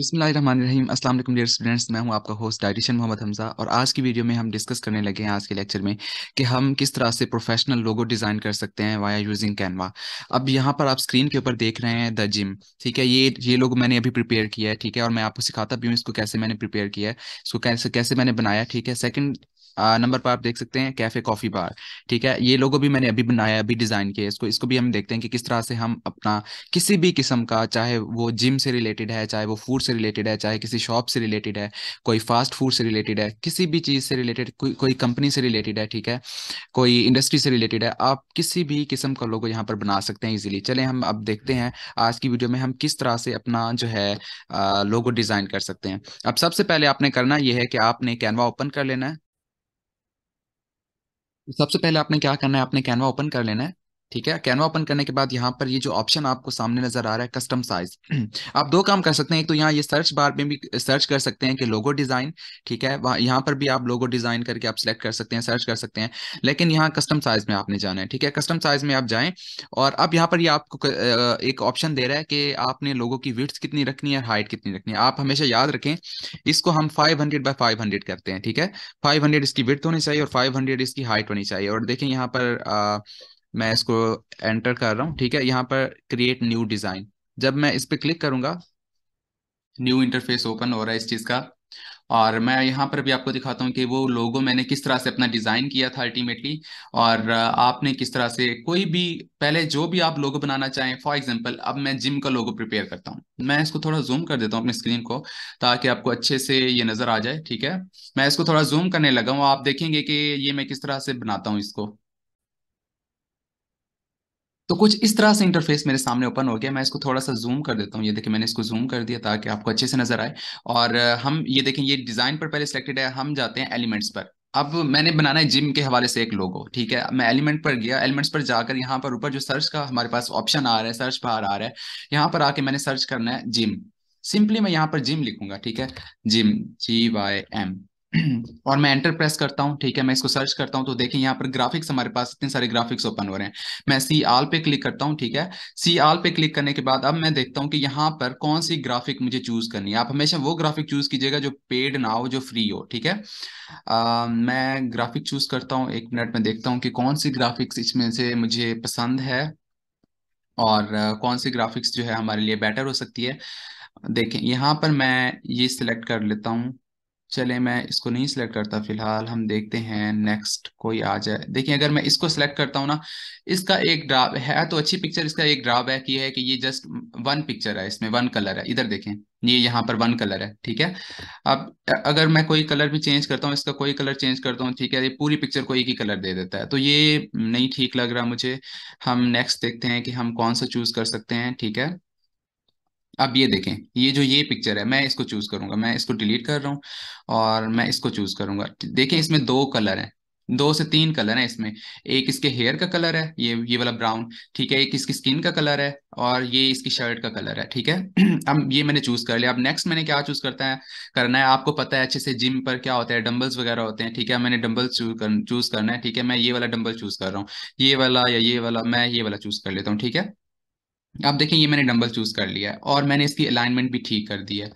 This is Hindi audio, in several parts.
बिसमीम अस्सलाम स्टूडेंट्स मैं हूं आपका होस्ट डायटिशन मोहम्मद हमज़ा और आज की वीडियो में हम डिस्कस करने लगे हैं आज के लेक्चर में कि हम किस तरह से प्रोफेशनल लोगो डिज़ाइन कर सकते हैं वाया यूजिंग कैनवा अब यहां पर आप स्क्रीन के ऊपर देख रहे हैं द जिम ठीक है ये ये लोग मैंने अभी प्रिपेयर किया है ठीक है और मैं आपको सिखाता भी हूँ इसको कैसे मैंने प्रिपेयर किया है इसको कैसे कैसे मैंने बनाया ठीक है सेकेंड नंबर पर आप देख सकते हैं कैफे कॉफी बार ठीक है ये लोगो भी मैंने अभी बनाया अभी डिजाइन किया इसको इसको भी हम देखते हैं कि किस तरह से हम अपना किसी भी किस्म का चाहे वो जिम से रिलेटेड है चाहे वो फूड से रिलेटेड है चाहे किसी शॉप से रिलेटेड है कोई फास्ट फूड से रिलेटेड है किसी भी चीज से रिलेटेड कोई कोई कंपनी से रिलेटेड है ठीक है कोई इंडस्ट्री से रिलेटेड है आप किसी भी किस्म का लोगो यहाँ पर बना सकते हैं इजिली चले हम अब देखते हैं आज की वीडियो में हम किस तरह से अपना जो है लोगो डिजाइन कर सकते हैं अब सबसे पहले आपने करना यह है कि आपने कैनवा ओपन कर लेना है सबसे पहले आपने क्या करना है आपने कैनवा ओपन कर लेना है ठीक है कैनवा ओपन करने के बाद यहाँ पर ये जो ऑप्शन आपको सामने नजर आ रहा है कस्टम साइज आप दो काम कर सकते हैं तो यहाँ ये सर्च बार में भी सर्च कर सकते हैं कि लोगो डिजाइन ठीक है यहाँ पर भी आप लोगो डिजाइन करके आप सिलेक्ट कर सकते हैं सर्च कर सकते हैं लेकिन यहाँ कस्टम साइज में आपने जाना है ठीक है कस्टम साइज में आप जाए और अब यहाँ पर ये आपको एक ऑप्शन दे रहा है कि आपने लोगों की विथ्स कितनी रखनी है हाइट कितनी रखनी है आप हमेशा याद रखें इसको हम five hundred by five hundred करते हैं ठीक है फाइव हंड्रेड इसकी विथ होनी चाहिए और फाइव हंड्रेड इसकी हाइट होनी चाहिए और देखें यहाँ पर मैं इसको एंटर कर रहा हूँ ठीक है यहाँ पर क्रिएट न्यू डिज़ाइन जब मैं इस पर क्लिक करूंगा न्यू इंटरफेस ओपन हो रहा है इस चीज़ का और मैं यहाँ पर भी आपको दिखाता हूँ कि वो लोगो मैंने किस तरह से अपना डिज़ाइन किया था अल्टीमेटली और आपने किस तरह से कोई भी पहले जो भी आप लोगो बनाना चाहें फॉर एग्जांपल अब मैं जिम का लोगो प्रिपेयर करता हूँ मैं इसको थोड़ा जूम कर देता हूँ अपनी स्क्रीन को ताकि आपको अच्छे से ये नज़र आ जाए ठीक है मैं इसको थोड़ा जूम करने लगा हूँ आप देखेंगे कि ये मैं किस तरह से बनाता हूँ इसको तो कुछ इस तरह से इंटरफेस मेरे सामने ओपन हो गया मैं इसको थोड़ा सा जूम कर देता हूँ ये देखिए मैंने इसको जूम कर दिया ताकि आपको अच्छे से नजर आए और हम ये देखें ये डिजाइन पर पहले सिलेक्टेड है हम जाते हैं एलिमेंट्स पर अब मैंने बनाना है जिम के हवाले से एक लोगो ठीक है मैं एलिमेंट पर गया एलिमेंट्स पर जाकर यहाँ पर ऊपर जो सर्च का हमारे पास ऑप्शन आ रहा है सर्च बाहर आ रहा है यहाँ पर आके मैंने सर्च करना है जिम सिंपली मैं यहाँ पर जिम लिखूंगा ठीक है जिम जी वाई एम और मैं एंटर प्रेस करता हूँ ठीक है मैं इसको सर्च करता हूँ तो देखिए यहाँ पर ग्राफिक्स हमारे पास इतने सारे ग्राफिक्स ओपन हो रहे हैं मैं सी आल पे क्लिक करता हूँ ठीक है सी आल पे क्लिक करने के बाद अब मैं देखता हूँ कि यहाँ पर कौन सी ग्राफिक मुझे चूज करनी है आप हमेशा वो ग्राफिक चूज कीजिएगा जो पेड ना हो जो फ्री हो ठीक है आ, मैं ग्राफिक चूज करता हूँ एक मिनट में देखता हूँ कि कौन सी ग्राफिक्स इसमें से मुझे पसंद है और कौन सी ग्राफिक्स जो है हमारे लिए बेटर हो सकती है देखें यहाँ पर मैं ये सिलेक्ट कर लेता हूँ चले मैं इसको नहीं सिलेक्ट करता फिलहाल हम देखते हैं नेक्स्ट कोई आ जाए देखिए अगर मैं इसको सिलेक्ट करता हूँ ना इसका एक ड्रा है तो अच्छी पिक्चर इसका एक ड्राबैक ये है कि ये जस्ट वन पिक्चर है इसमें वन कलर है इधर देखें ये यहाँ पर वन कलर है ठीक है अब अगर मैं कोई कलर भी चेंज करता हूँ इसका कोई कलर चेंज करता हूँ ठीक है ये पूरी पिक्चर को एक ही कलर दे देता है तो ये नहीं ठीक लग रहा मुझे हम नेक्स्ट देखते हैं कि हम कौन सा चूज कर सकते हैं ठीक है अब ये देखें ये जो ये पिक्चर है मैं इसको चूज करूंगा मैं इसको डिलीट कर रहा हूँ और मैं इसको चूज करूंगा देखें इसमें दो कलर हैं दो से तीन कलर हैं इसमें एक इसके हेयर का कलर है ये ये वाला ब्राउन ठीक है एक इसकी स्किन का कलर है और ये इसकी शर्ट का कलर है ठीक है अब ये मैंने चूज कर लिया अब नेक्स्ट मैंने क्या चूज करता है करना है आपको पता है अच्छे से जिम पर क्या होता है डंबल्स वगैरह होते हैं ठीक है मैंने डंबल्स चूज कर, चूज करना है ठीक है मैं ये वाला डंबल चूज कर रहा हूँ ये वाला या ये वाला मैं ये वाला चूज कर लेता हूँ ठीक है अब देखें ये मैंने डंबल चूज कर लिया है और मैंने इसकी अलाइनमेंट भी ठीक कर दी है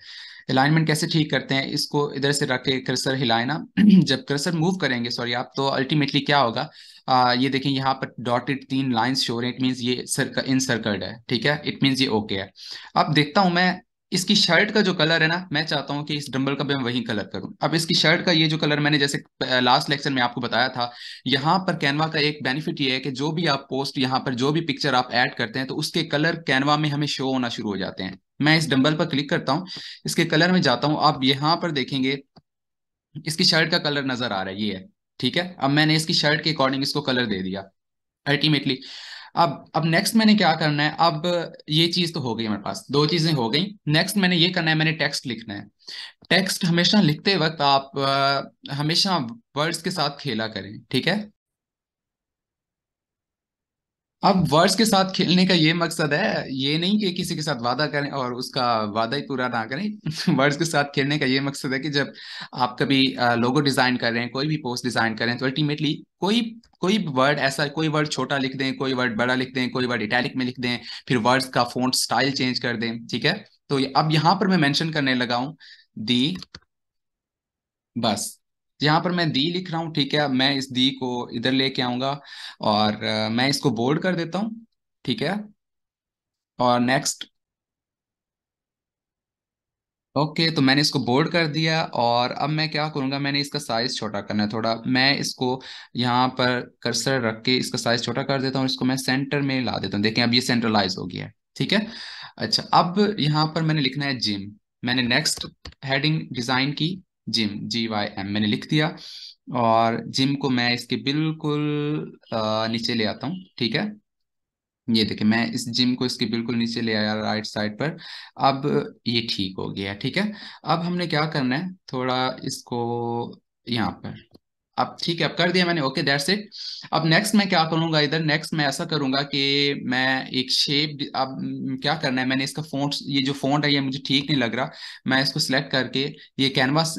अलाइनमेंट कैसे ठीक करते हैं इसको इधर से रख के क्रसर हिलाए ना जब क्रसर मूव करेंगे सॉरी आप तो अल्टीमेटली क्या होगा आ, ये देखें यहाँ पर डॉटेड तीन लाइंस शो रहे हैं इट मीन्स ये इन सर्कल्ड है ठीक है इट मीन्स ये ओके okay है अब देखता हूँ मैं इसकी शर्ट का जो कलर है ना मैं चाहता हूँ कि इस डंबल का मैं वही कलर करूँ अब इसकी शर्ट का ये जो कलर मैंने जैसे लास्ट लेक्चर में आपको बताया था यहाँ पर कैनवा का एक बेनिफिट ये है कि जो भी आप पोस्ट यहाँ पर जो भी पिक्चर आप ऐड करते हैं तो उसके कलर कैनवा में हमें शो होना शुरू हो जाते हैं मैं इस डंबल पर क्लिक करता हूँ इसके कलर में जाता हूँ आप यहाँ पर देखेंगे इसकी शर्ट का कलर नजर आ रहा है ये है ठीक है अब मैंने इसकी शर्ट के अकॉर्डिंग इसको कलर दे दिया अल्टीमेटली अब अब नेक्स्ट मैंने क्या करना है अब ये चीज तो हो गई मेरे पास दो चीजें हो गई नेक्स्ट मैंने ये करना है मैंने टेक्स्ट लिखना है टेक्स्ट हमेशा लिखते वक्त आप आ, हमेशा वर्ड्स के साथ खेला करें ठीक है अब वर्ड्स के साथ खेलने का ये मकसद है ये नहीं कि किसी के साथ वादा करें और उसका वादा ही पूरा ना करें वर्ड्स के साथ खेलने का ये मकसद है कि जब आप कभी लोगो डिजाइन कर रहे हैं कोई भी पोस्ट डिजाइन कर रहे हैं तो अल्टीमेटली कोई कोई वर्ड ऐसा कोई वर्ड छोटा लिख दें कोई वर्ड बड़ा लिख दें कोई वर्ड इटैलिक में लिख दें फिर वर्ड्स का फोन स्टाइल चेंज कर दें ठीक है तो अब यहां पर मैं मैंशन करने लगा हूं दी बस यहाँ पर मैं दी लिख रहा हूँ ठीक है मैं इस दी को इधर लेके आऊंगा और मैं इसको बोल्ड कर देता हूँ ठीक है और नेक्स्ट ओके okay, तो मैंने इसको बोर्ड कर दिया और अब मैं क्या करूंगा मैंने इसका साइज छोटा करना है थोड़ा मैं इसको यहाँ पर कर्सर रख के इसका साइज छोटा कर देता हूँ इसको मैं सेंटर में ला देता हूँ देखें अब ये सेंट्रलाइज हो गया है ठीक है अच्छा अब यहाँ पर मैंने लिखना है जिम मैंने नेक्स्ट हेडिंग डिजाइन की जिम जी वाई एम मैंने लिख दिया और जिम को मैं इसके बिल्कुल नीचे ले आता हूँ ठीक है ये देखिए मैं इस जिम को इसके बिल्कुल नीचे ले आया राइट साइड पर अब ये ठीक हो गया ठीक है अब हमने क्या करना है थोड़ा इसको यहाँ पर अब ठीक है अब कर दिया मैंने ओके दैट्स इट अब नेक्स्ट मैं क्या करूंगा इधर नेक्स्ट मैं ऐसा करूंगा कि मैं एक शेप अब हम्म, क्या करना है मैंने इसका फोन ये जो फोन है ये मुझे ठीक नहीं लग रहा मैं इसको सिलेक्ट करके ये कैनवास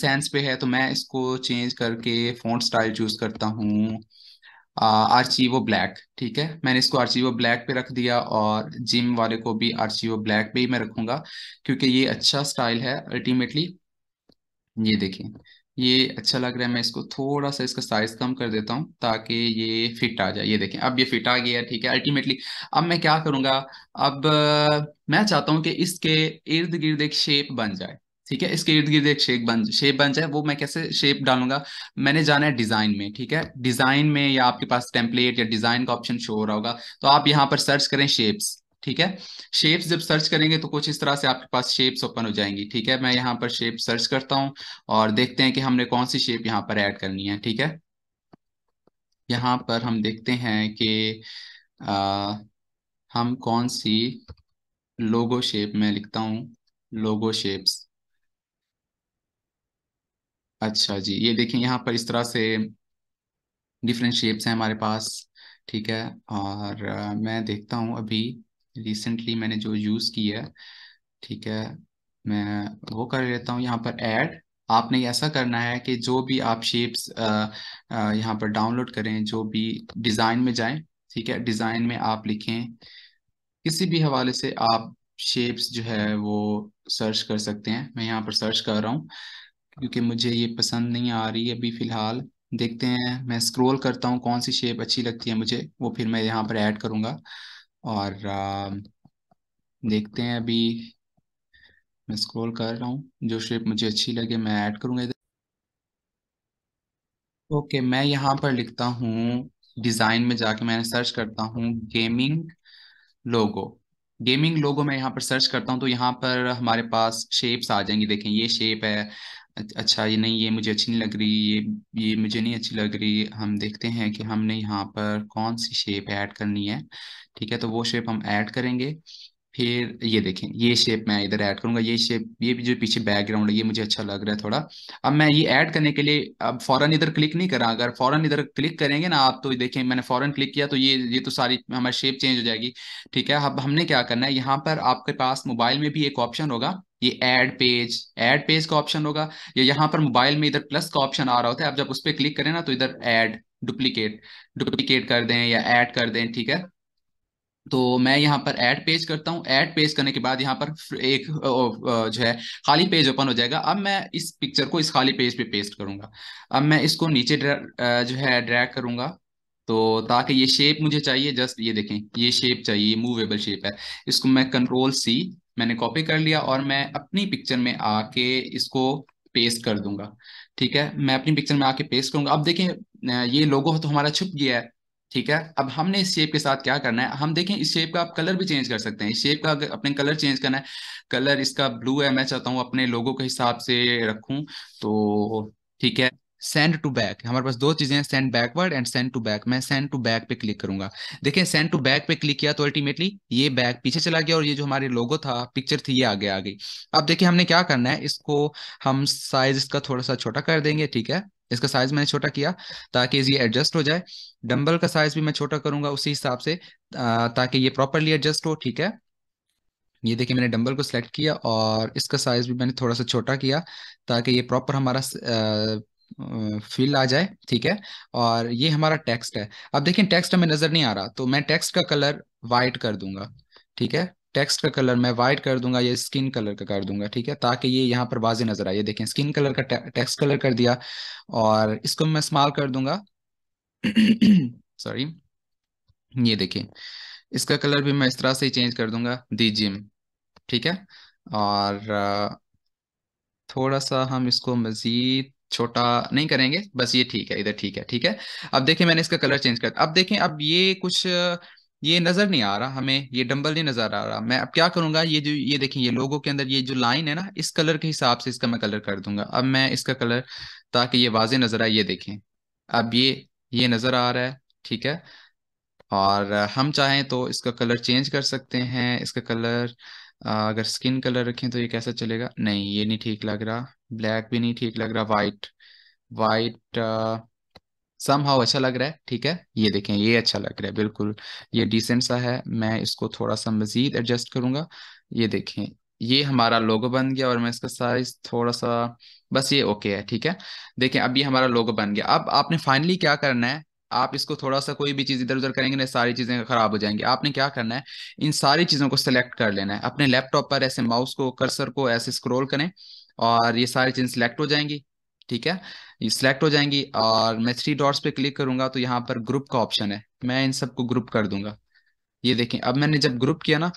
सेंस पे है तो मैं इसको चेंज करके फोन स्टाइल चूज करता हूँ वो ब्लैक ठीक है मैंने इसको वो ब्लैक पे रख दिया और जिम वाले को भी वो ब्लैक पे ही मैं रखूंगा क्योंकि ये अच्छा स्टाइल है अल्टीमेटली ये देखें ये अच्छा लग रहा है मैं इसको थोड़ा सा इसका साइज कम कर देता हूँ ताकि ये फिट आ जाए ये देखें अब ये फिट आ गया ठीक है अल्टीमेटली अब मैं क्या करूँगा अब मैं चाहता हूँ कि इसके इर्द गिर्द एक शेप बन जाए ठीक है इसके इर्द गिर्द एक शेप बन शेप बन जाए वो मैं कैसे शेप डालूंगा मैंने जाना है डिजाइन में ठीक है डिजाइन में या आपके पास टेम्पलेट या डिजाइन का ऑप्शन शो हो रहा होगा तो आप यहाँ पर सर्च करें शेप्स ठीक है शेप्स जब सर्च करेंगे तो कुछ इस तरह से आपके पास शेप्स ओपन हो जाएंगी ठीक है मैं यहाँ पर शेप सर्च करता हूँ और देखते हैं कि हमने कौन सी शेप यहाँ पर ऐड करनी है ठीक है यहाँ पर हम देखते हैं कि हम कौन सी लोगो शेप में लिखता हूँ लोगो शेप्स अच्छा जी ये देखें यहाँ पर इस तरह से डिफरेंट शेप्स हैं हमारे पास ठीक है और मैं देखता हूँ अभी रिसेंटली मैंने जो यूज़ किया है ठीक है मैं वो कर लेता हूँ यहाँ पर ऐड आपने ऐसा करना है कि जो भी आप शेप्स यहाँ पर डाउनलोड करें जो भी डिज़ाइन में जाएं ठीक है डिज़ाइन में आप लिखें किसी भी हवाले से आप शेप्स जो है वो सर्च कर सकते हैं मैं यहाँ पर सर्च कर रहा हूँ क्योंकि मुझे ये पसंद नहीं आ रही अभी फ़िलहाल देखते हैं मैं स्क्रॉल करता हूँ कौन सी शेप अच्छी लगती है मुझे वो फिर मैं यहाँ पर ऐड करूँगा और देखते हैं अभी मैं स्क्रॉल कर रहा हूँ जो शेप मुझे अच्छी लगे मैं ऐड करूँगा इधर ओके मैं यहाँ पर लिखता हूँ डिज़ाइन में जाके मैंने सर्च करता हूँ गेमिंग लोगो गेमिंग लोगो मैं यहाँ पर सर्च करता हूँ तो यहाँ पर हमारे पास शेप्स आ जाएंगी देखें ये शेप है अच्छा ये नहीं ये मुझे अच्छी नहीं लग रही ये ये मुझे नहीं अच्छी लग रही हम देखते हैं कि हमने यहाँ पर कौन सी शेप ऐड करनी है ठीक है तो वो शेप हम ऐड करेंगे फिर ये देखें ये शेप मैं इधर ऐड करूंगा ये शेप ये भी जो पीछे बैकग्राउंड है ये मुझे अच्छा लग रहा है थोड़ा अब मैं ये ऐड करने के लिए अब फौरन इधर क्लिक नहीं करा अगर फौरन इधर क्लिक करेंगे ना आप तो देखें मैंने फौरन क्लिक किया तो ये ये तो सारी हमारी शेप चेंज हो जाएगी ठीक है अब हमने क्या करना है यहाँ पर आपके पास मोबाइल में भी एक ऑप्शन होगा ये एड पेज ऐड पेज का ऑप्शन होगा या यहाँ पर मोबाइल में इधर प्लस का ऑप्शन आ रहा होता है अब जब उस पर क्लिक करें ना तो इधर ऐड डुप्लीकेट डुप्लीकेट कर दें या एड कर दें ठीक है तो मैं यहाँ पर ऐड पेज करता हूँ ऐड पेज करने के बाद यहाँ पर एक जो है खाली पेज ओपन हो जाएगा अब मैं इस पिक्चर को इस खाली पेज पे पेस्ट करूंगा अब मैं इसको नीचे जो है ड्रैग करूंगा तो ताकि ये शेप मुझे चाहिए जस्ट ये देखें ये शेप चाहिए मूवेबल शेप है इसको मैं कंट्रोल सी मैंने कॉपी कर लिया और मैं अपनी पिक्चर में आके इसको पेस्ट कर दूंगा ठीक है मैं अपनी पिक्चर में आके पेस्ट करूंगा अब देखें ये लोगो तो हमारा छुप गया है ठीक है अब हमने इस शेप के साथ क्या करना है हम देखें इस शेप का आप कलर भी चेंज कर सकते हैं इस शेप का अगर अपने कलर चेंज करना है कलर इसका ब्लू है मैं चाहता हूँ अपने लोगों के हिसाब से रखूं तो ठीक है सेंड टू बैक हमारे पास दो चीजें हैं send backward and send to back मैं सेंड टू बैक पे क्लिक करूंगा देखें सेंड टू बैक पे क्लिक किया तो अल्टीमेटली ये बैक पीछे चला गया और ये जो हमारे लोगो था पिक्चर थी ये आगे आ गई अब देखिए हमने क्या करना है इसको हम साइज इसका थोड़ा सा छोटा कर देंगे ठीक है इसका साइज मैंने छोटा किया ताकि ये एडजस्ट हो जाए डम्बल का साइज भी मैं छोटा करूंगा उसी हिसाब से ताकि ये प्रॉपरली एडजस्ट हो ठीक है ये देखिए मैंने डम्बल को सिलेक्ट किया और इसका साइज भी मैंने थोड़ा सा छोटा किया ताकि ये प्रॉपर हमारा फील आ जाए ठीक है और ये हमारा टेक्स्ट है अब देखिए टेक्स्ट हमें नजर नहीं आ रहा तो मैं टेक्स्ट का कलर वाइट कर दूंगा ठीक है टेक्स्ट का कलर मैं वाइट कर दूंगा या स्किन कलर का कर दूंगा ठीक है ताकि ये यहाँ पर वाजे नजर आए ये देखें स्किन कलर का टेक्स्ट कलर कर दिया और इसको मैं स्मॉल कर दूंगा सॉरी ये देखें इसका कलर भी मैं इस तरह से ही चेंज कर दूंगा दी जिम ठीक है और थोड़ा सा हम इसको मज़ीद छोटा नहीं करेंगे बस ये ठीक है इधर ठीक है ठीक है अब देखिए मैंने इसका कलर चेंज कर अब देखें अब ये कुछ ये नजर नहीं आ रहा हमें ये डंबल नहीं नजर आ रहा मैं अब क्या करूंगा ये जो ये देखिए ये लोगों के अंदर ये जो लाइन है ना इस कलर के हिसाब से इसका मैं कलर कर दूंगा अब मैं इसका कलर ताकि ये वाजे नजर आए ये देखें अब ये ये नजर आ रहा है ठीक है और हम चाहें तो इसका कलर चेंज कर सकते हैं इसका कलर अगर स्किन कलर रखें तो ये कैसा चलेगा नहीं ये नहीं ठीक लग रहा ब्लैक भी नहीं ठीक लग रहा वाइट वाइट सम हाउ अच्छा लग रहा है ठीक है ये देखें ये अच्छा लग रहा है बिल्कुल ये डिसेंट सा है मैं इसको थोड़ा सा मजीद एडजस्ट करूंगा ये देखें ये हमारा लोगो बन गया और मैं इसका साइज थोड़ा सा बस ये ओके है ठीक है देखें अब ये हमारा लोगो बन गया अब आपने फाइनली क्या करना है आप इसको थोड़ा सा कोई भी चीज़ इधर उधर करेंगे ना सारी चीज़ें ख़राब हो जाएंगी आपने क्या करना है इन सारी चीज़ों को सिलेक्ट कर लेना है अपने लैपटॉप पर ऐसे माउस को कर्सर को ऐसे स्क्रोल करें और ये सारी चीज़ें सिलेक्ट हो जाएंगी ठीक है ये सिलेक्ट हो जाएंगी और मैं थ्री डॉट्स पे क्लिक करूंगा तो यहाँ पर ग्रुप का ऑप्शन है मैं इन सबको ग्रुप कर दूंगा ये देखें अब मैंने जब ग्रुप किया ना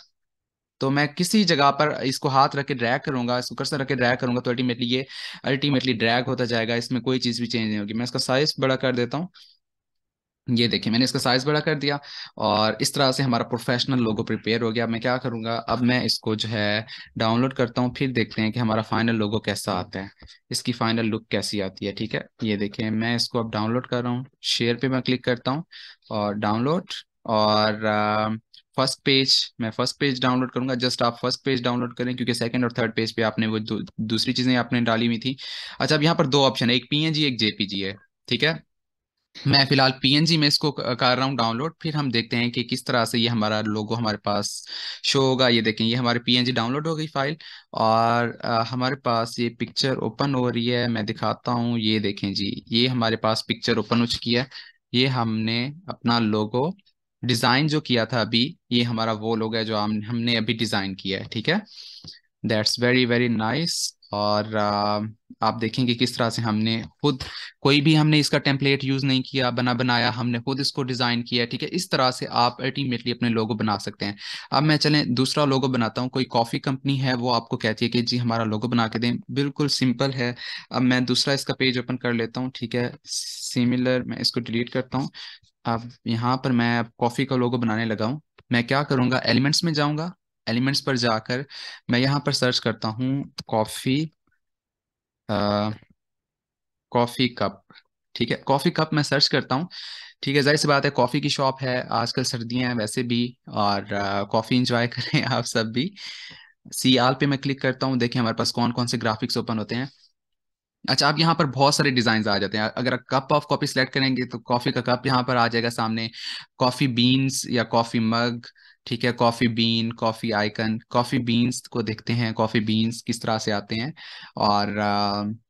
तो मैं किसी जगह पर इसको हाथ रख के ड्रैग करूंगा इसको कर्सर रख के ड्रैग करूंगा तो अल्टीमेटली ये अल्टीमेटली ड्रैग होता जाएगा इसमें कोई चीज़ भी चेंज नहीं होगी मैं इसका साइज बड़ा कर देता हूँ ये देखिए मैंने इसका साइज़ बड़ा कर दिया और इस तरह से हमारा प्रोफेशनल लोगो प्रिपेयर हो गया मैं क्या करूंगा अब मैं इसको जो है डाउनलोड करता हूँ फिर देखते हैं कि हमारा फाइनल लोगो कैसा आता है इसकी फाइनल लुक कैसी आती है ठीक है ये देखिए मैं इसको अब डाउनलोड कर रहा हूँ शेयर पे मैं क्लिक करता हूँ और डाउनलोड और फर्स्ट पेज मैं फर्स्ट पेज डाउनलोड करूंगा जस्ट आप फर्स्ट पेज डाउनलोड करें क्योंकि सेकंड और थर्ड पेज पे आपने वो दूसरी चीजें आपने डाली हुई थी अच्छा अब यहाँ पर दो ऑप्शन है एक जी एक जेपीजी है ठीक है मैं फिलहाल पीएनजी में इसको कर रहा हूँ डाउनलोड फिर हम देखते हैं कि किस तरह से ये हमारा लोगो हमारे पास शो होगा ये देखें ये हमारे पीएनजी डाउनलोड हो गई फाइल और आ, हमारे पास ये पिक्चर ओपन हो रही है मैं दिखाता हूँ ये देखें जी ये हमारे पास पिक्चर ओपन हो चुकी है ये हमने अपना लोगो डिज़ाइन जो किया था अभी ये हमारा वो लोग है जो हम हमने अभी डिज़ाइन किया है ठीक है दैट्स वेरी वेरी नाइस और आ, आप देखेंगे किस तरह से हमने खुद कोई भी हमने इसका टेम्पलेट यूज नहीं किया बना बनाया हमने खुद इसको डिजाइन किया ठीक है इस तरह से आप अल्टीमेटली अपने लोगो बना सकते हैं अब मैं चले दूसरा लोगो बनाता हूँ कोई कॉफी कंपनी है वो आपको कहती है कि जी हमारा लोगो बना के दें बिल्कुल सिंपल है अब मैं दूसरा इसका पेज ओपन कर लेता हूँ ठीक है सिमिलर मैं इसको डिलीट करता हूँ अब यहाँ पर मैं कॉफी का लोगो बनाने लगा हूँ मैं क्या करूँगा एलिमेंट्स में जाऊंगा एलिमेंट्स पर जाकर मैं यहाँ पर सर्च करता हूँ कॉफी कॉफ़ी कप ठीक है कॉफ़ी कप मैं सर्च करता हूँ ठीक है जाहिर सी बात है कॉफ़ी की शॉप है आजकल सर्दियाँ हैं वैसे भी और कॉफ़ी इंजॉय करें आप सब भी सी आल पे मैं क्लिक करता हूँ देखिए हमारे पास कौन कौन से ग्राफिक्स ओपन होते हैं अच्छा आप यहाँ पर बहुत सारे डिजाइन आ जाते हैं अगर कप ऑफ कॉफी सेलेक्ट करेंगे तो कॉफी का कप यहाँ पर आ जाएगा सामने कॉफी बीन्स या कॉफी मग ठीक है coffee bean coffee icon coffee beans को देखते हैं कॉफी बीन्स किस तरह से आते हैं और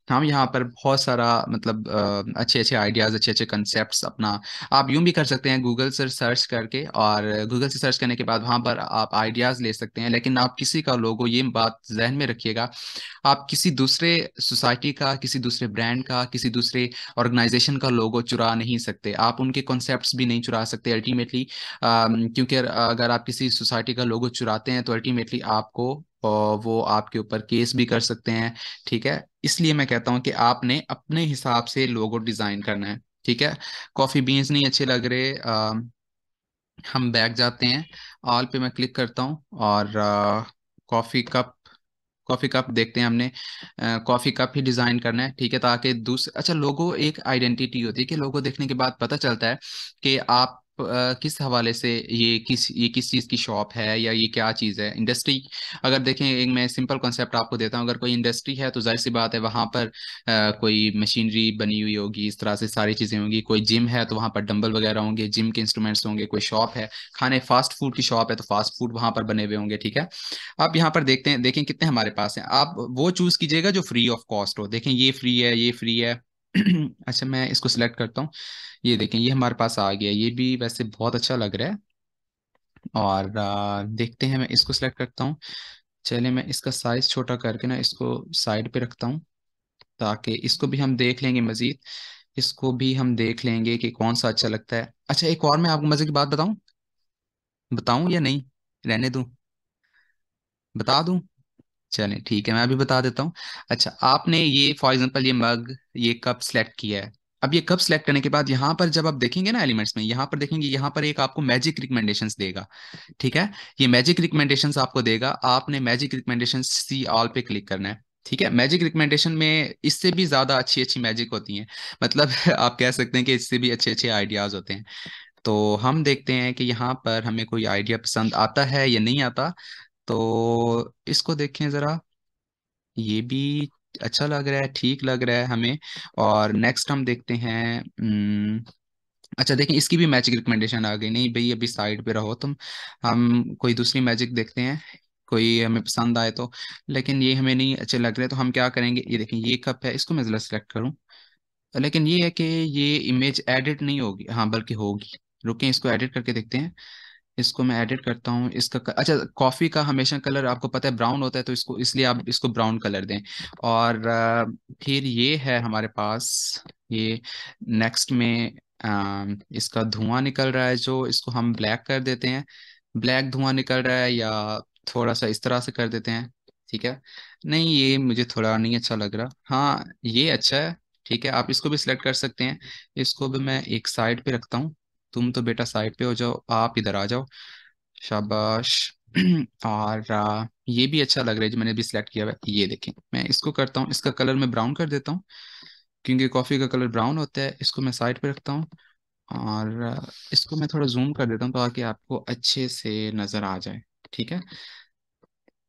हम हाँ, यहाँ पर बहुत सारा मतलब अच्छे अच्छे आइडियाज़ अच्छे अच्छे कंसेप्ट अपना आप यूं भी कर सकते हैं गूगल से सर्च करके और गूगल से सर्च करने के बाद वहाँ पर आप आइडियाज़ ले सकते हैं लेकिन आप किसी का लोगो ये बात जहन में रखिएगा आप किसी दूसरे सोसाइटी का किसी दूसरे ब्रांड का किसी दूसरे ऑर्गेनाइजेशन का लोगो चुरा नहीं सकते आप उनके कॉन्सेप्ट भी नहीं चुरा सकते अल्टीमेटली क्योंकि अगर आप किसी सोसाइटी का लोगो चुराते हैं तो अल्टीमेटली आपको वो आपके ऊपर केस भी कर सकते हैं ठीक है इसलिए मैं कहता हूँ कि आपने अपने हिसाब से लोगो डिजाइन करना है ठीक है कॉफी बीन्स नहीं अच्छे लग रहे आ, हम बैग जाते हैं ऑल पे मैं क्लिक करता हूँ और कॉफी कप कॉफी कप देखते हैं हमने कॉफी कप ही डिजाइन करना है ठीक है ताकि दूसरे अच्छा लोगो एक आइडेंटिटी होती है कि लोगो देखने के बाद पता चलता है कि आप किस हवाले से ये किस ये किस चीज़ की शॉप है या ये क्या चीज़ है इंडस्ट्री अगर देखें एक मैं सिंपल कॉन्सेप्ट आपको देता हूँ अगर कोई इंडस्ट्री है तो जाहिर सी बात है वहाँ पर आ, कोई मशीनरी बनी हुई होगी इस तरह से सारी चीज़ें होंगी कोई जिम है तो वहाँ पर डंबल वगैरह होंगे जिम के इंस्ट्रूमेंट्स होंगे कोई शॉप है खाने फास्ट फूड की शॉप है तो फास्ट फूड वहाँ पर बने हुए होंगे ठीक है आप यहाँ पर देखते हैं देखें कितने हमारे पास हैं आप वो चूज़ कीजिएगा जो फ्री ऑफ कॉस्ट हो देखें ये फ्री है ये फ्री है अच्छा मैं इसको सिलेक्ट करता हूँ ये देखें ये हमारे पास आ गया ये भी वैसे बहुत अच्छा लग रहा है और आ, देखते हैं मैं इसको सिलेक्ट करता हूँ चलिए मैं इसका साइज छोटा करके ना इसको साइड पे रखता हूँ ताकि इसको भी हम देख लेंगे मज़ीद इसको भी हम देख लेंगे कि कौन सा अच्छा लगता है अच्छा एक और मैं आपको मज़े की बात बताऊँ बताऊँ या नहीं रहने दूँ बता दूँ चले ठीक है मैं अभी बता देता हूँ अच्छा आपने ये फॉर एग्जाम्पल ये मग ये कप सेलेक्ट किया है अब ये कप सेलेक्ट करने के बाद यहाँ पर जब आप देखेंगे ना एलिमेंट्स में यहाँ पर देखेंगे यहाँ पर एक आपको मैजिक रिकमेंडेशन देगा ठीक है ये मैजिक रिकमेंडेशन आपको देगा आपने मैजिक रिकमेंडेशन सी ऑल पे क्लिक करना है ठीक है मैजिक रिकमेंडेशन में इससे भी ज्यादा अच्छी अच्छी मैजिक होती है मतलब आप कह सकते हैं कि इससे भी अच्छे अच्छे आइडियाज होते हैं तो हम देखते हैं कि यहाँ पर हमें कोई आइडिया पसंद आता है या नहीं आता तो इसको देखें ज़रा ये भी अच्छा लग रहा है ठीक लग रहा है हमें और नेक्स्ट हम देखते हैं अच्छा देखें इसकी भी मैजिक रिकमेंडेशन आ गई नहीं भाई अभी साइड पे रहो तुम हम कोई दूसरी मैजिक देखते हैं कोई हमें पसंद आए तो लेकिन ये हमें नहीं अच्छे लग रहे तो हम क्या करेंगे ये देखें ये कप है इसको मैं ज़रा सिलेक्ट करूँ लेकिन ये है कि ये इमेज एडिट नहीं होगी हाँ बल्कि होगी रुकें इसको एडिट करके देखते हैं इसको मैं एडिट करता हूँ इसका अच्छा कॉफ़ी का हमेशा कलर आपको पता है ब्राउन होता है तो इसको इसलिए आप इसको ब्राउन कलर दें और फिर ये है हमारे पास ये नेक्स्ट में आ, इसका धुआं निकल रहा है जो इसको हम ब्लैक कर देते हैं ब्लैक धुआं निकल रहा है या थोड़ा सा इस तरह से कर देते हैं ठीक है नहीं ये मुझे थोड़ा नहीं अच्छा लग रहा हाँ ये अच्छा है ठीक है आप इसको भी सिलेक्ट कर सकते हैं इसको भी मैं एक साइड पे रखता हूँ तुम तो बेटा साइड पे हो जाओ आप इधर आ जाओ शाबाश और ये भी अच्छा लग रहा है जो मैंने अभी सिलेक्ट किया हुआ है ये देखें मैं इसको करता हूँ इसका कलर मैं ब्राउन कर देता हूँ क्योंकि कॉफ़ी का कलर ब्राउन होता है इसको मैं साइड पे रखता हूँ और इसको मैं थोड़ा जूम कर देता हूँ ताकि आपको अच्छे से नज़र आ जाए ठीक है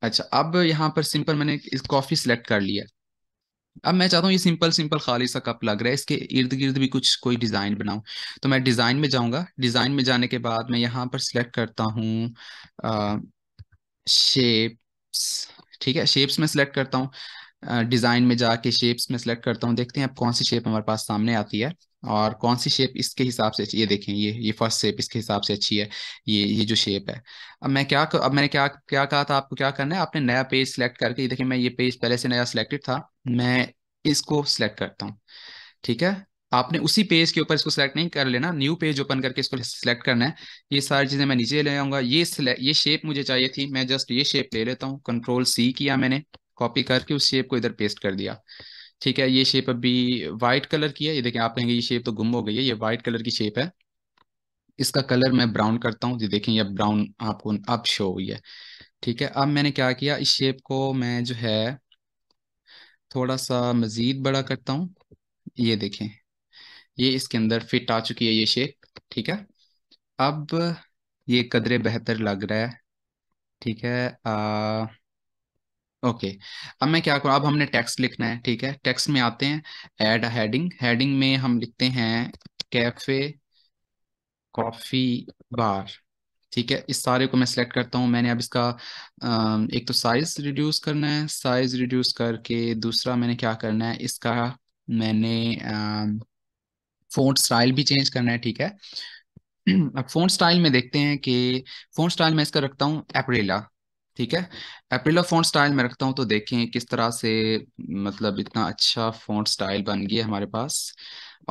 अच्छा अब यहाँ पर सिंपल मैंने इस कॉफ़ी सिलेक्ट कर लिया अब मैं चाहता हूँ ये सिंपल सिंपल खाली सा कप लग रहा है इसके इर्द गिर्द भी कुछ कोई डिज़ाइन बनाऊ तो मैं डिज़ाइन में जाऊँगा डिज़ाइन में जाने के बाद मैं यहाँ पर सिलेक्ट करता हूँ शेप्स ठीक है शेप्स में सिलेक्ट करता हूँ डिज़ाइन में जाके शेप्स में सिलेक्ट करता हूँ देखते हैं अब कौन सी शेप हमारे पास सामने आती है और कौन सी शेप इसके हिसाब से ये देखें ये ये फर्स्ट शेप इसके हिसाब से अच्छी है ये ये जो शेप है अब मैं क्या अब मैंने क्या क्या कहा था आपको क्या करना है आपने नया पेज सेलेक्ट करके ये देखें मैं ये पेज पहले से नया सिलेक्टेड था मैं इसको सिलेक्ट करता हूँ ठीक है आपने उसी पेज के ऊपर इसको सिलेक्ट नहीं कर लेना न्यू पेज ओपन करके इसको सिलेक्ट करना है ये सारी चीज़ें मैं नीचे ले आऊंगा ये ये शेप मुझे चाहिए थी मैं जस्ट ये शेप ले लेता हूँ कंट्रोल सी किया मैंने कॉपी करके उस शेप को इधर पेस्ट कर दिया ठीक है ये शेप अभी वाइट कलर की है ये देखें आप कहेंगे ये शेप तो गुम हो गई है ये वाइट कलर की शेप है इसका कलर मैं ब्राउन करता हूँ देखें ये ब्राउन आपको अब शो हुई है ठीक है अब मैंने क्या किया इस शेप को मैं जो है थोड़ा सा मज़ीद बड़ा करता हूँ ये देखें ये इसके अंदर फिट आ चुकी है ये शेप ठीक है अब ये कदरे बेहतर लग रहा है ठीक है आ, ओके अब मैं क्या करूँ अब हमने टेक्स्ट लिखना है ठीक है टेक्स्ट में आते हैं ऐड हेडिंग हेडिंग में हम लिखते हैं कैफे कॉफ़ी बार ठीक है इस सारे को मैं सिलेक्ट करता हूँ मैंने अब इसका एक तो साइज रिड्यूस करना है साइज रिड्यूस करके दूसरा मैंने क्या करना है इसका मैंने फोन स्टाइल भी चेंज करना है ठीक है अब फोन स्टाइल में देखते हैं कि फोन स्टाइल मैं इसका रखता हूँ अप्रेला ठीक है अप्रेला फोन स्टाइल में रखता हूँ तो देखें किस तरह से मतलब इतना अच्छा फोन स्टाइल बन गया हमारे पास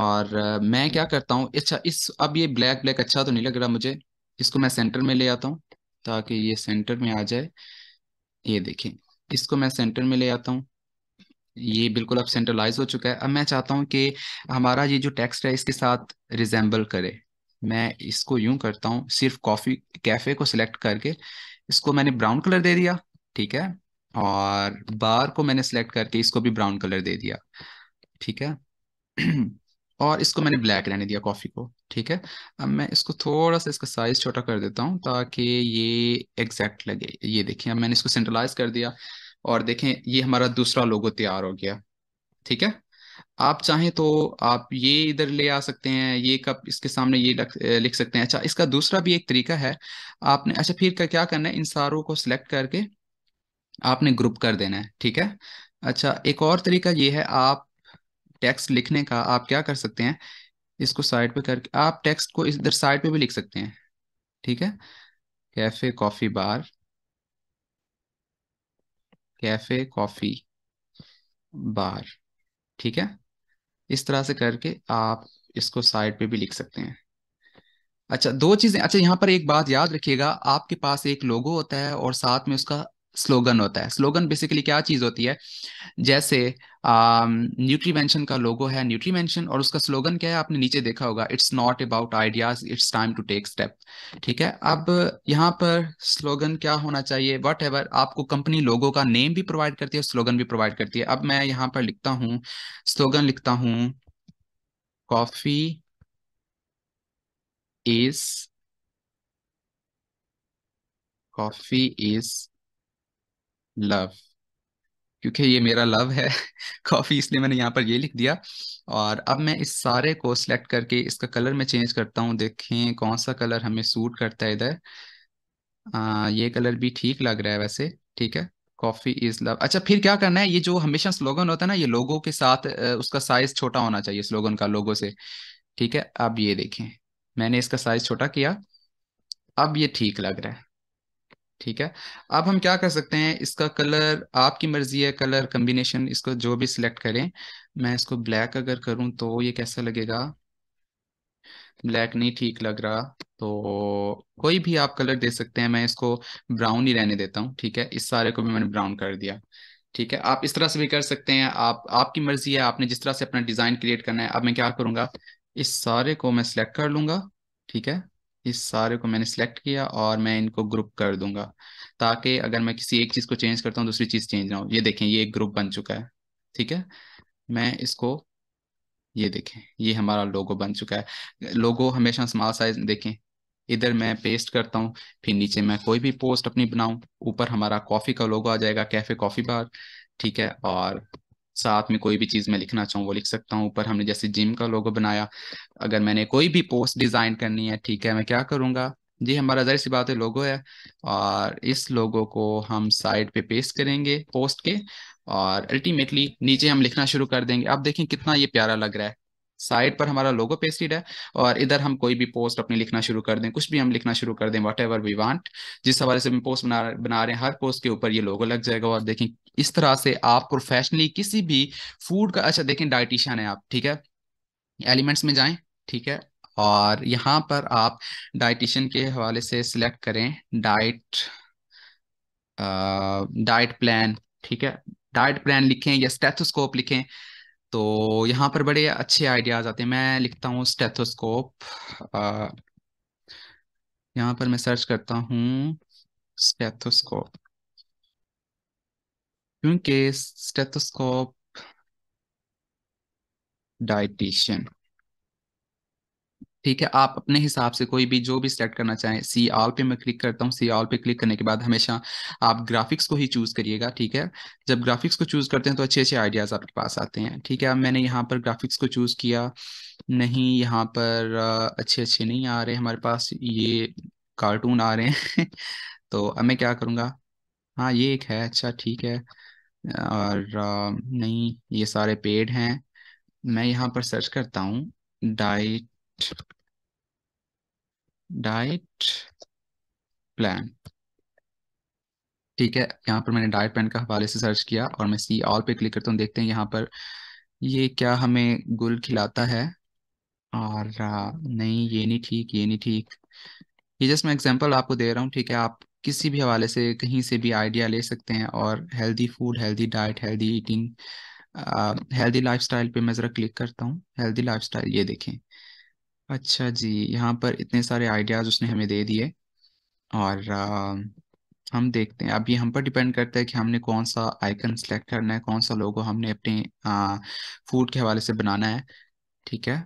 और मैं क्या करता हूँ अच्छा इस अब ये ब्लैक ब्लैक अच्छा तो नहीं लग रहा मुझे इसको मैं सेंटर में ले आता हूँ ताकि ये सेंटर में आ जाए ये देखें इसको मैं सेंटर में ले आता हूँ ये बिल्कुल अब सेंट्रलाइज हो चुका है अब मैं चाहता हूँ कि हमारा ये जो टेक्स्ट है इसके साथ रिजेंबल करे मैं इसको यूं करता हूँ सिर्फ कॉफ़ी कैफ़े को सिलेक्ट करके इसको मैंने ब्राउन कलर दे दिया ठीक है और बार को मैंने सिलेक्ट करके इसको भी ब्राउन कलर दे दिया ठीक है और इसको मैंने ब्लैक रहने दिया कॉफ़ी को ठीक है अब मैं इसको थोड़ा सा इसका साइज़ छोटा कर देता हूँ ताकि ये एग्जैक्ट लगे ये देखें अब मैंने इसको सेंट्रलाइज कर दिया और देखें ये हमारा दूसरा लोगो तैयार हो गया ठीक है आप चाहें तो आप ये इधर ले आ सकते हैं ये कप इसके सामने ये लिख सकते हैं अच्छा इसका दूसरा भी एक तरीका है आपने अच्छा फिर का क्या करना है इन सारों को सिलेक्ट करके आपने ग्रुप कर देना है ठीक है अच्छा एक और तरीका ये है आप टेक्स्ट लिखने का आप क्या कर सकते हैं इसको साइड पे करके आप टेक्स्ट को इधर साइड पे भी लिख सकते हैं ठीक है cafe coffee bar cafe coffee bar ठीक है इस तरह से करके आप इसको साइड पे भी लिख सकते हैं अच्छा दो चीजें अच्छा यहाँ पर एक बात याद रखिएगा आपके पास एक लोगो होता है और साथ में उसका स्लोगन होता है स्लोगन बेसिकली क्या चीज होती है जैसे न्यूट्रीमेंशन um, का लोगो है न्यूट्रीमेंशन और उसका स्लोगन क्या है आपने नीचे देखा होगा it's not about ideas it's time to take step ठीक है अब यहाँ पर स्लोगन क्या होना चाहिए वट एवर आपको कंपनी लोगो का नेम भी प्रोवाइड करती है स्लोगन भी प्रोवाइड करती है अब मैं यहाँ पर लिखता हूँ स्लोगन लिखता हूँ coffee is coffee is love क्योंकि ये मेरा लव है कॉफ़ी इसलिए मैंने यहाँ पर ये लिख दिया और अब मैं इस सारे को सिलेक्ट करके इसका कलर में चेंज करता हूँ देखें कौन सा कलर हमें सूट करता है इधर ये कलर भी ठीक लग रहा है वैसे ठीक है कॉफ़ी इज लव अच्छा फिर क्या करना है ये जो हमेशा स्लोगन होता है ना ये लोगों के साथ उसका साइज छोटा होना चाहिए स्लोगन का लोगों से ठीक है अब ये देखें मैंने इसका साइज छोटा किया अब ये ठीक लग रहा है ठीक है अब हम क्या कर सकते हैं इसका कलर आपकी मर्जी है कलर कम्बिनेशन इसको जो भी सिलेक्ट करें मैं इसको ब्लैक अगर करूं तो ये कैसा लगेगा ब्लैक नहीं ठीक लग रहा तो कोई भी आप कलर दे सकते हैं मैं इसको ब्राउन ही रहने देता हूं ठीक है इस सारे को भी मैंने ब्राउन कर दिया ठीक है आप इस तरह से भी कर सकते हैं आप आपकी मर्जी है आपने जिस तरह से अपना डिज़ाइन क्रिएट करना है अब मैं क्या करूंगा इस सारे को मैं सिलेक्ट कर लूंगा ठीक है इस सारे को मैंने सेलेक्ट किया और मैं इनको ग्रुप कर दूंगा ताकि अगर मैं किसी एक चीज़ को चेंज करता हूँ दूसरी चीज़ चेंज ना हो ये देखें ये एक ग्रुप बन चुका है ठीक है मैं इसको ये देखें ये हमारा लोगो बन चुका है लोगो हमेशा स्मॉल साइज देखें इधर मैं पेस्ट करता हूँ फिर नीचे मैं कोई भी पोस्ट अपनी बनाऊ ऊपर हमारा कॉफ़ी का लोगो आ जाएगा कैफ़े कॉफ़ी बार ठीक है और साथ में कोई भी चीज़ मैं लिखना चाहूँ वो लिख सकता हूँ ऊपर हमने जैसे जिम का लोगो बनाया अगर मैंने कोई भी पोस्ट डिज़ाइन करनी है ठीक है मैं क्या करूंगा जी हमारा जहर सी बात है लोगो है और इस लोगो को हम साइड पे पेस्ट करेंगे पोस्ट के और अल्टीमेटली नीचे हम लिखना शुरू कर देंगे आप देखें कितना ये प्यारा लग रहा है साइट पर हमारा लोगो पेस्टिड है और इधर हम कोई भी पोस्ट अपनी लिखना शुरू कर दें कुछ भी हम लिखना शुरू कर दें वट एवर वी वांट जिस हवाले से हम पोस्ट बना बना रहे हैं हर पोस्ट के ऊपर ये लोगो लग जाएगा और देखें इस तरह से आप प्रोफेशनली किसी भी फूड का अच्छा देखें डाइटिशियन है आप ठीक है एलिमेंट्स में जाएं ठीक है और यहाँ पर आप डाइटिशियन के हवाले से सिलेक्ट करें डाइट डाइट प्लान ठीक है डाइट प्लान लिखें या स्टेथोस्कोप लिखें तो यहाँ पर बड़े अच्छे आइडियाज आते हैं मैं लिखता हूँ स्टेथोस्कोप यहाँ पर मैं सर्च करता हूँ स्टेथोस्कोप क्योंकि स्टेथोस्कोप डाइटिशियन ठीक है आप अपने हिसाब से कोई भी जो भी सेलेक्ट करना चाहें सी ऑल पे मैं क्लिक करता हूँ सी ऑल पे क्लिक करने के बाद हमेशा आप ग्राफिक्स को ही चूज करिएगा ठीक है जब ग्राफिक्स को चूज करते हैं तो अच्छे अच्छे आइडियाज आपके पास आते हैं ठीक है अब मैंने यहाँ पर ग्राफिक्स को चूज किया नहीं यहाँ पर अच्छे अच्छे नहीं आ रहे हमारे पास ये कार्टून आ रहे हैं तो अब मैं क्या करूँगा हाँ ये एक है अच्छा ठीक है और नहीं ये सारे पेड हैं मैं यहाँ पर सर्च करता हूँ डाइट डाइट प्लान ठीक है यहाँ पर मैंने डाइट प्लान का हवाले से सर्च किया और मैं सी ऑल पे क्लिक करता हूँ देखते हैं यहाँ पर ये क्या हमें गुल खिलाता है और नहीं ये नहीं ठीक ये नहीं ठीक ये जस्ट मैं एग्जांपल आपको दे रहा हूँ ठीक है आप किसी भी हवाले से कहीं से भी आइडिया ले सकते हैं और healthy food healthy diet healthy eating healthy life पे मैं ज़रा क्लिक करता हूँ हेल्दी लाइफ ये देखें अच्छा जी यहाँ पर इतने सारे आइडियाज़ उसने हमें दे दिए और आ, हम देखते हैं अब ये हम पर डिपेंड करता है कि हमने कौन सा आइकन सेलेक्ट करना है कौन सा लोगो हमने अपने फूड के हवाले से बनाना है ठीक है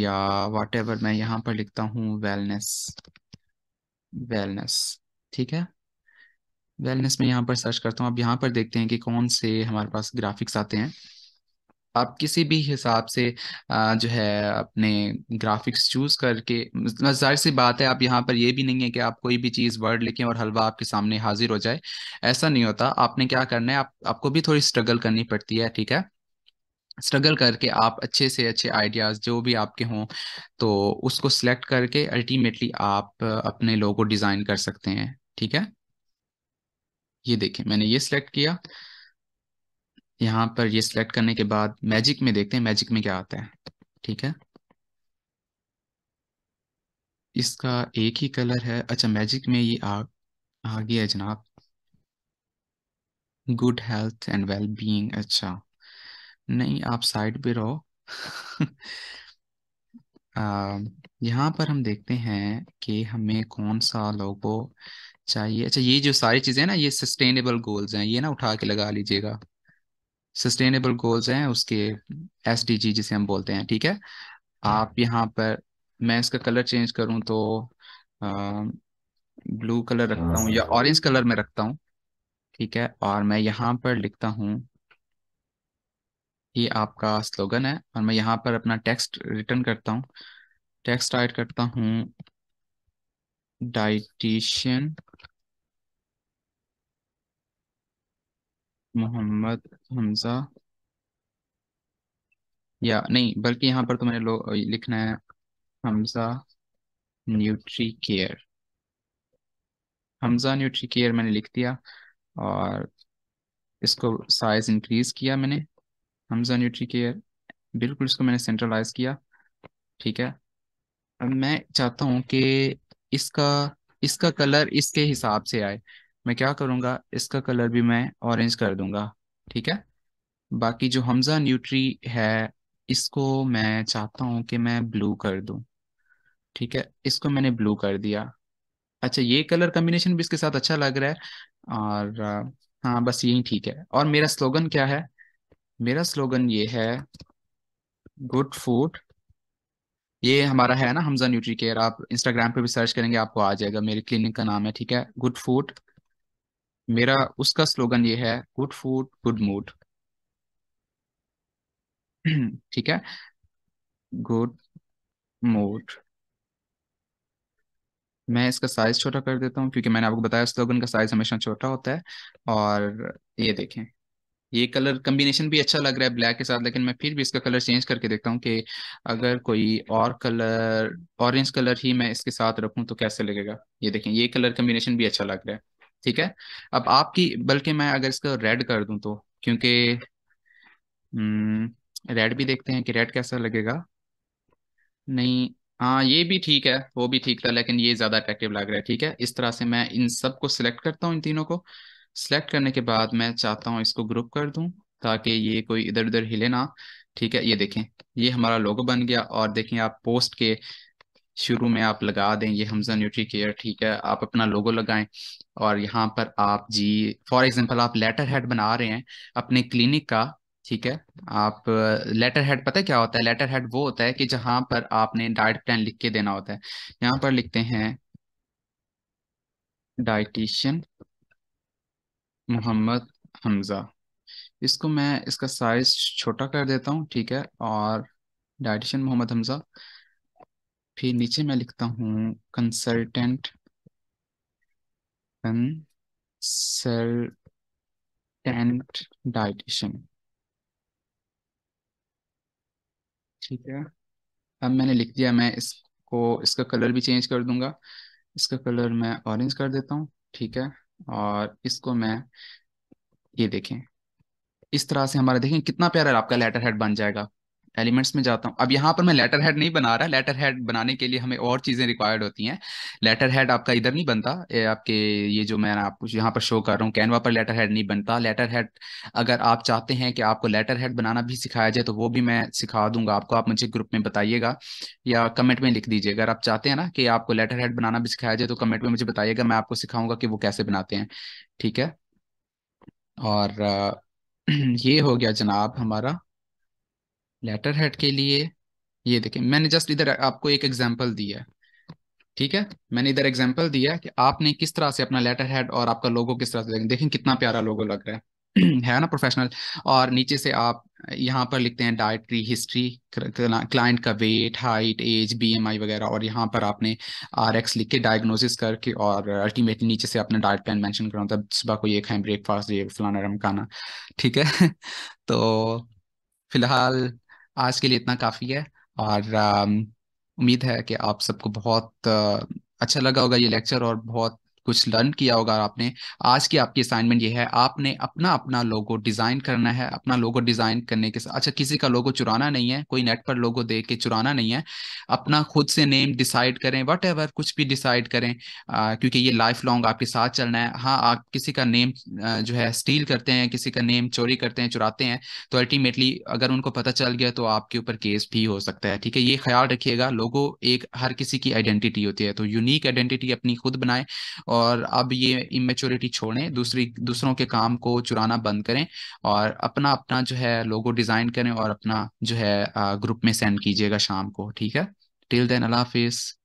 या वाट एवर मैं यहाँ पर लिखता हूँ वेलनेस वेलनेस ठीक है वेलनेस में यहाँ पर सर्च करता हूँ अब यहाँ पर देखते हैं कि कौन से हमारे पास ग्राफिक्स आते हैं आप किसी भी हिसाब से जो है अपने ग्राफिक्स चूज करके मतलब जाहिर सी बात है आप यहाँ पर यह भी नहीं है कि आप कोई भी चीज़ वर्ड लिखें और हलवा आपके सामने हाजिर हो जाए ऐसा नहीं होता आपने क्या करना है आप आपको भी थोड़ी स्ट्रगल करनी पड़ती है ठीक है स्ट्रगल करके आप अच्छे से अच्छे आइडियाज़ जो भी आपके हों तो उसको सिलेक्ट करके अल्टीमेटली आप अपने को डिज़ाइन कर सकते हैं ठीक है ये देखें मैंने ये सिलेक्ट किया यहाँ पर ये सिलेक्ट करने के बाद मैजिक में देखते हैं मैजिक में क्या आता है ठीक है इसका एक ही कलर है अच्छा मैजिक में ये आ, आ गया है जनाब good health and well being अच्छा नहीं आप साइड पे रहो यहाँ पर हम देखते हैं कि हमें कौन सा लोगो चाहिए अच्छा ये जो सारी चीज़ें ना ये सस्टेनेबल गोल्स हैं ये ना उठा के लगा लीजिएगा सस्टेनेबल गोल्स हैं उसके एस जिसे हम बोलते हैं ठीक है आप यहाँ पर मैं इसका कलर चेंज करूँ तो ब्लू कलर रखता हूँ या ऑरेंज हाँ। कलर में रखता हूँ ठीक है और मैं यहाँ पर लिखता हूँ ये आपका स्लोगन है और मैं यहाँ पर अपना टेक्स्ट रिटर्न करता हूँ टेक्स्ट राइट करता हूँ डाइटिशियन मोहम्मद हमजा या नहीं बल्कि यहाँ पर तो मैंने लिखना है Hamza nutri care Hamza nutri care मैंने लिख दिया और इसको साइज इंक्रीज किया मैंने हमजा न्यूट्री केयर बिल्कुल इसको मैंने सेंट्रलाइज किया ठीक है अब मैं चाहता हूँ कि इसका इसका कलर इसके हिसाब से आए मैं क्या करूंगा इसका कलर भी मैं ऑरेंज कर दूंगा ठीक है बाकी जो हमजा न्यूट्री है इसको मैं चाहता हूँ कि मैं ब्लू कर दूं ठीक है इसको मैंने ब्लू कर दिया अच्छा ये कलर कॉम्बिनेशन भी इसके साथ अच्छा लग रहा है और हाँ बस यही ठीक है और मेरा स्लोगन क्या है मेरा स्लोगन ये है गुड फूड ये हमारा है ना हमजा न्यूट्री केयर आप इंस्टाग्राम पे भी सर्च करेंगे आपको आ जाएगा मेरी क्लिनिक का नाम है ठीक है गुड फूड मेरा उसका स्लोगन ये है गुड फूड गुड मूड ठीक है गुड मूड मैं इसका साइज छोटा कर देता हूँ क्योंकि मैंने आपको बताया स्लोगन का साइज हमेशा छोटा होता है और ये देखें ये कलर कम्बिनेशन भी अच्छा लग रहा है ब्लैक के साथ लेकिन मैं फिर भी इसका कलर चेंज करके देखता हूँ कि अगर कोई और कलर ऑरेंज कलर ही मैं इसके साथ रखूँ तो कैसे लगेगा ये देखें ये कलर कम्बिनेशन भी अच्छा लग रहा है ठीक है अब आपकी बल्कि मैं अगर इसको रेड कर दूं तो क्योंकि रेड हम्म, भी देखते हैं कि रेड कैसा लगेगा नहीं हाँ ये भी ठीक है वो भी ठीक था लेकिन ये ज़्यादा अट्रैक्टिव लग रहा है ठीक है इस तरह से मैं इन सब को सिलेक्ट करता हूँ इन तीनों को सिलेक्ट करने के बाद मैं चाहता हूँ इसको ग्रुप कर दूं ताकि ये कोई इधर उधर हिले ना ठीक है ये देखें ये हमारा लोगो बन गया और देखें आप पोस्ट के शुरू में आप लगा दें ये हमजा न्यूट्री केयर ठीक है आप अपना लोगो लगाएं और यहाँ पर आप जी फॉर एग्जांपल आप लेटर हेड बना रहे हैं अपने क्लिनिक का ठीक है आप लेटर हेड पता है क्या होता है लेटर हेड वो होता है कि जहां पर आपने डाइट प्लान लिख के देना होता है यहाँ पर लिखते हैं डाइटिशियन मोहम्मद हमजा इसको मैं इसका साइज छोटा कर देता हूँ ठीक है और डाइटिशियन मोहम्मद हमजा फिर नीचे मैं लिखता हूँ कंसल्टेंट कंसल्टेंट डाइटिशियन ठीक है अब मैंने लिख दिया मैं इसको इसका कलर भी चेंज कर दूंगा इसका कलर मैं ऑरेंज कर देता हूँ ठीक है और इसको मैं ये देखें इस तरह से हमारा देखें कितना प्यारा आपका लेटर हेड बन जाएगा एलिमेंट्स में जाता हूँ अब यहाँ पर मैं लेटर हेड नहीं बना रहा लेटर हेड बनाने के लिए हमें और चीज़ें रिक्वायर्ड होती हैं लेटर हेड आपका इधर नहीं बनता आपके ये जो मैं आपको यहाँ पर शो कर रहा हूँ कैनवा पर लेटर हेड नहीं बनता लेटर हेड अगर आप चाहते हैं कि आपको लेटर हेड बनाना भी सिखाया जाए तो वो भी मैं सिखा दूंगा आपको आप मुझे ग्रुप में बताइएगा या कमेंट में लिख दीजिए अगर आप चाहते हैं ना कि आपको लेटर हेड बनाना भी सिखाया जाए तो कमेंट में मुझे बताइएगा मैं आपको सिखाऊंगा कि वो कैसे बनाते हैं ठीक है और ये हो गया जनाब हमारा लेटर हेड के लिए ये देखें मैंने जस्ट इधर आपको एक एग्जाम्पल दिया है ठीक है मैंने इधर एग्जाम्पल दिया कि आपने किस तरह से अपना लेटर हेड और आपका लोगो किस तरह से देखें देखें कितना प्यारा लोगो लग रहा है है ना प्रोफेशनल और नीचे से आप यहाँ पर लिखते हैं डायट्री हिस्ट्री क्लाइंट का वेट हाइट एज बीएमआई वगैरह और यहाँ पर आपने एक्स लिख के डायग्नोसिस करके और अल्टीमेटली नीचे से अपना डाइट प्लान मैंशन करना तब सुबह को ये खाएं ब्रेकफास्ट ये फलाना रमकाना ठीक है तो फिलहाल आज के लिए इतना काफ़ी है और उम्मीद है कि आप सबको बहुत अच्छा लगा होगा ये लेक्चर और बहुत कुछ लर्न किया होगा आपने आज की आपकी असाइनमेंट ये है आपने अपना अपना लोगो डिजाइन करना है अपना लोगो डिजाइन करने के साथ अच्छा किसी का लोगो चुराना नहीं है कोई नेट पर लोगो दे के चुराना नहीं है अपना खुद से नेम डिसाइड करें वट एवर कुछ भी डिसाइड करें आ, क्योंकि ये लाइफ लॉन्ग आपके साथ चलना है हाँ आप किसी का नेम जो है स्टील करते हैं किसी का नेम चोरी करते हैं चुराते हैं तो अल्टीमेटली अगर उनको पता चल गया तो आपके ऊपर केस भी हो सकता है ठीक है ये ख्याल रखिएगा लोगो एक हर किसी की आइडेंटिटी होती है तो यूनिक आइडेंटिटी अपनी खुद बनाए और अब ये इमेच्योरिटी छोड़ें दूसरी दूसरों के काम को चुराना बंद करें और अपना अपना जो है लोगो डिज़ाइन करें और अपना जो है ग्रुप में सेंड कीजिएगा शाम को ठीक है टिल देन अल्लाह हाफिज़